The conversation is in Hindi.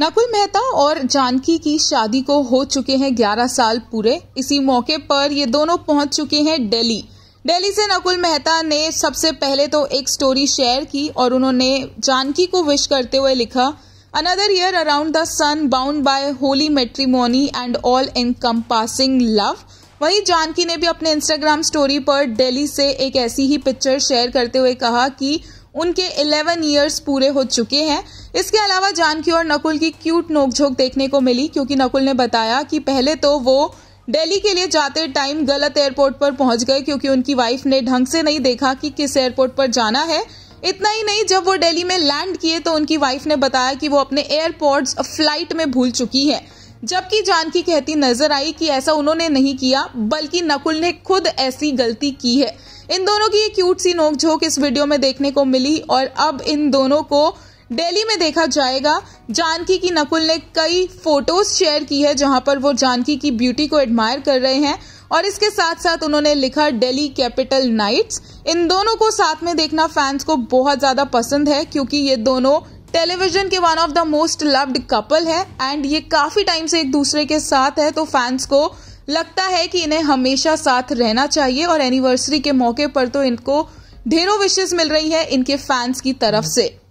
नकुल मेहता और जानकी की शादी को हो चुके हैं 11 साल पूरे इसी मौके पर ये दोनों पहुंच चुके हैं दिल्ली दिल्ली से नकुल मेहता ने सबसे पहले तो एक स्टोरी शेयर की और उन्होंने जानकी को विश करते हुए लिखा another year around the sun bound by holy matrimony and all in passing love वहीं जानकी ने भी अपने इंस्टाग्राम स्टोरी पर दिल्ली से एक ऐसी ही पिक्चर शेयर करते हुए कहा कि उनके 11 ईयर्स पूरे हो चुके हैं इसके अलावा जानकी और नकुल की क्यूट नोकझोंक देखने को मिली क्योंकि नकुल ने बताया कि पहले तो वो दिल्ली के लिए जाते टाइम गलत एयरपोर्ट पर पहुंच गए क्योंकि उनकी वाइफ ने ढंग से नहीं देखा कि किस एयरपोर्ट पर जाना है इतना ही नहीं जब वो दिल्ली में लैंड किए तो उनकी वाइफ ने बताया कि वो अपने एयरपोर्ट फ्लाइट में भूल चुकी है जबकि जानकी कहती नजर आई कि ऐसा उन्होंने नहीं किया बल्कि नकुल ने खुद ऐसी गलती की है इन दोनों की ये क्यूट सी नोकझोंक इस वीडियो में देखने को मिली और अब इन दोनों को दिल्ली में देखा जाएगा जानकी की नकुल ने कई फोटोज शेयर की है जहां पर वो जानकी की ब्यूटी को एडमायर कर रहे हैं और इसके साथ साथ उन्होंने लिखा दिल्ली कैपिटल नाइट्स इन दोनों को साथ में देखना फैंस को बहुत ज्यादा पसंद है क्योंकि ये दोनों टेलीविजन के one of the most loved couple है एंड ये काफी टाइम से एक दूसरे के साथ है तो फैंस को लगता है कि इन्हें हमेशा साथ रहना चाहिए और एनिवर्सरी के मौके पर तो इनको ढेरों विशेष मिल रही है इनके फैंस की तरफ से